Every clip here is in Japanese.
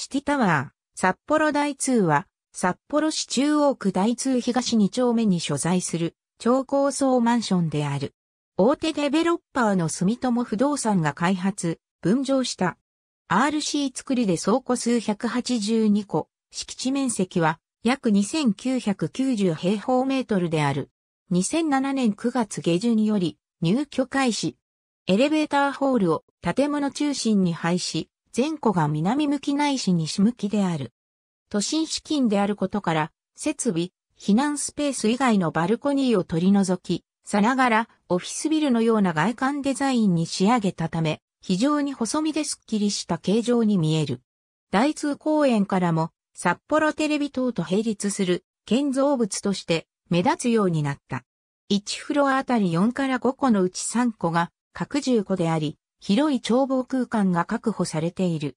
シティタワー、札幌大通は、札幌市中央区大通東2丁目に所在する超高層マンションである。大手デベロッパーの住友不動産が開発、分譲した。RC 作りで倉庫数182個、敷地面積は約2990平方メートルである。2007年9月下旬より入居開始。エレベーターホールを建物中心に廃止、前後が南向きないし西向きである。都心資金であることから、設備、避難スペース以外のバルコニーを取り除き、さながらオフィスビルのような外観デザインに仕上げたため、非常に細身ですっきりした形状に見える。大通公園からも札幌テレビ塔と並立する建造物として目立つようになった。1フロアあたり4から5個のうち3個が各1個であり、広い眺望空間が確保されている。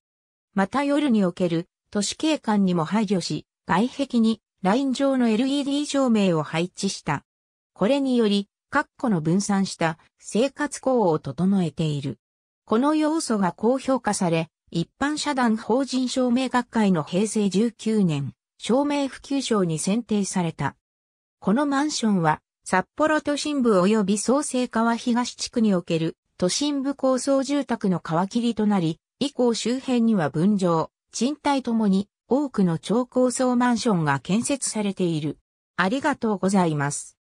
また夜における都市景観にも配慮し、外壁にライン上の LED 照明を配置した。これにより、括弧の分散した生活光を整えている。この要素が高評価され、一般社団法人照明学会の平成19年、照明普及賞に選定された。このマンションは、札幌都心部及び創生川東地区における都心部高層住宅の皮切りとなり、以降周辺には分譲、賃貸ともに多くの超高層マンションが建設されている。ありがとうございます。